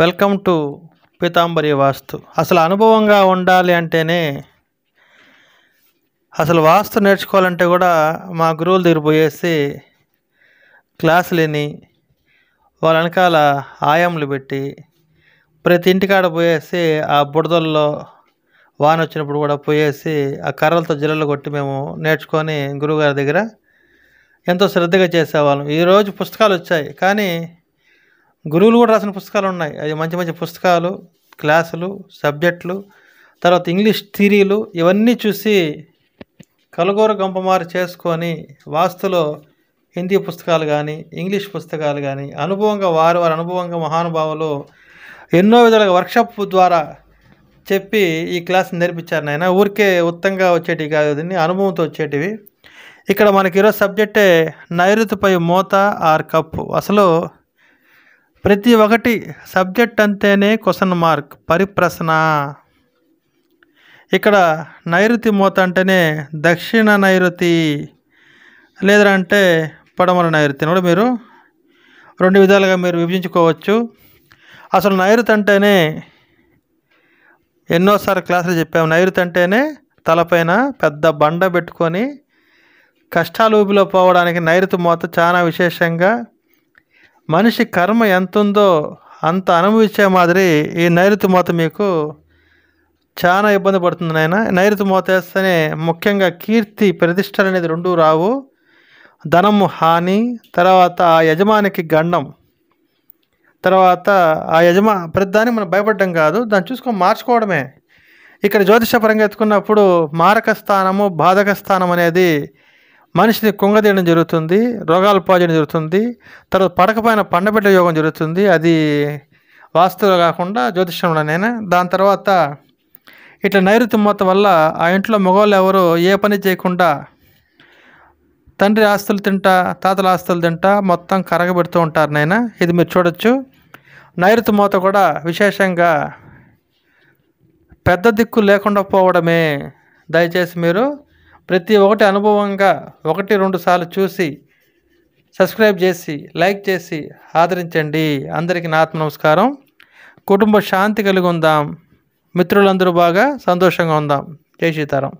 welcome to Pitambari వాస్తు అసలు అనుభవంగా ఉండాలి అంటేనే అసలు వాస్తు నేర్చుకోవాలంటే కూడా మా గురువులు పోయేసి క్లాసు లేని వాళ్ళ వెనకాల ఆయాములు పెట్టి ప్రతి ఇంటికాడ పోయేసి ఆ బుడదల్లో వాన వచ్చినప్పుడు కూడా పోయేసి ఆ కర్రలతో జిల్లలు కొట్టి మేము నేర్చుకొని గురువుగారి దగ్గర ఎంతో శ్రద్ధగా చేసేవాళ్ళం ఈరోజు పుస్తకాలు వచ్చాయి కానీ గురువులు కూడా రాసిన పుస్తకాలు ఉన్నాయి అవి మంచి మంచి పుస్తకాలు క్లాసులు సబ్జెక్టులు తర్వాత ఇంగ్లీష్ థిరీలు ఇవన్నీ చూసి కలగోర గంపమారు చేసుకొని వాస్తులో హిందీ పుస్తకాలు కానీ ఇంగ్లీష్ పుస్తకాలు కానీ అనుభవంగా వారు వారి అనుభవంగా మహానుభావులు ఎన్నో విధాలుగా వర్క్షాప్ ద్వారా చెప్పి ఈ క్లాస్ నేర్పించారు నాయన ఊరికే ఉత్తంగా వచ్చేటివి కాదు దీన్ని అనుభవంతో వచ్చేటివి ఇక్కడ మనకి ఈరోజు సబ్జెక్టే నైరుతిపై మూత ఆర్ కప్పు అసలు ప్రతి ఒక్కటి సబ్జెక్ట్ అంటేనే క్వశ్చన్ మార్క్ పరిప్రశ్న ఇక్కడ నైరుతి మూత అంటేనే దక్షిణ నైరుతి లేదంటే పడమర నైరుతిని కూడా మీరు రెండు విధాలుగా మీరు విభజించుకోవచ్చు అసలు నైరుతి అంటేనే ఎన్నోసార్లు క్లాసులు చెప్పాము నైరుతి అంటేనే తలపైన పెద్ద బండ పెట్టుకొని కష్టాలు ఊపిలో పోవడానికి నైరుతి మూత చాలా విశేషంగా మనిషి కర్మ ఎంత ఉందో అంత అనుభవించే మాదిరి ఈ నైరుతి మోత మీకు చాలా ఇబ్బంది పడుతుంది నాయన నైరుతి మోత వేస్తేనే ముఖ్యంగా కీర్తి ప్రతిష్టలు అనేది రెండు రావు ధనము హాని తర్వాత ఆ యజమానికి గండం తర్వాత ఆ యజమా ప్రతిదానికి మనం భయపడడం కాదు దాన్ని చూసుకొని మార్చుకోవడమే ఇక్కడ జ్యోతిషపరంగా ఎత్తుకున్నప్పుడు మారక స్థానము బాధక స్థానం అనేది మనిషిని కుంగదీయడం జరుగుతుంది రోగాలు పోజడం జరుగుతుంది తర్వాత పడకపోయిన పండబిడ్డ యోగం జరుగుతుంది అది వాస్తువులో కాకుండా జ్యోతిష్యంలో నేను దాని తర్వాత ఇట్లా నైరుతి మూత వల్ల ఆ ఇంట్లో మగవాళ్ళు ఎవరు ఏ పని చేయకుండా తండ్రి ఆస్తులు తింటా తాతల ఆస్తులు తింటా మొత్తం కరగబెడుతూ ఉంటారు నాయన ఇది మీరు చూడొచ్చు నైరుతి మూత కూడా విశేషంగా పెద్ద దిక్కు లేకుండా పోవడమే దయచేసి మీరు ప్రతి ఒక్కటి అనుభవంగా ఒకటి రెండు సార్లు చూసి సబ్స్క్రైబ్ చేసి లైక్ చేసి ఆదరించండి అందరికీ నా ఆత్మ నమస్కారం కుటుంబ శాంతి కలిగి ఉందాం మిత్రులందరూ బాగా సంతోషంగా ఉందాం జై సీతారాం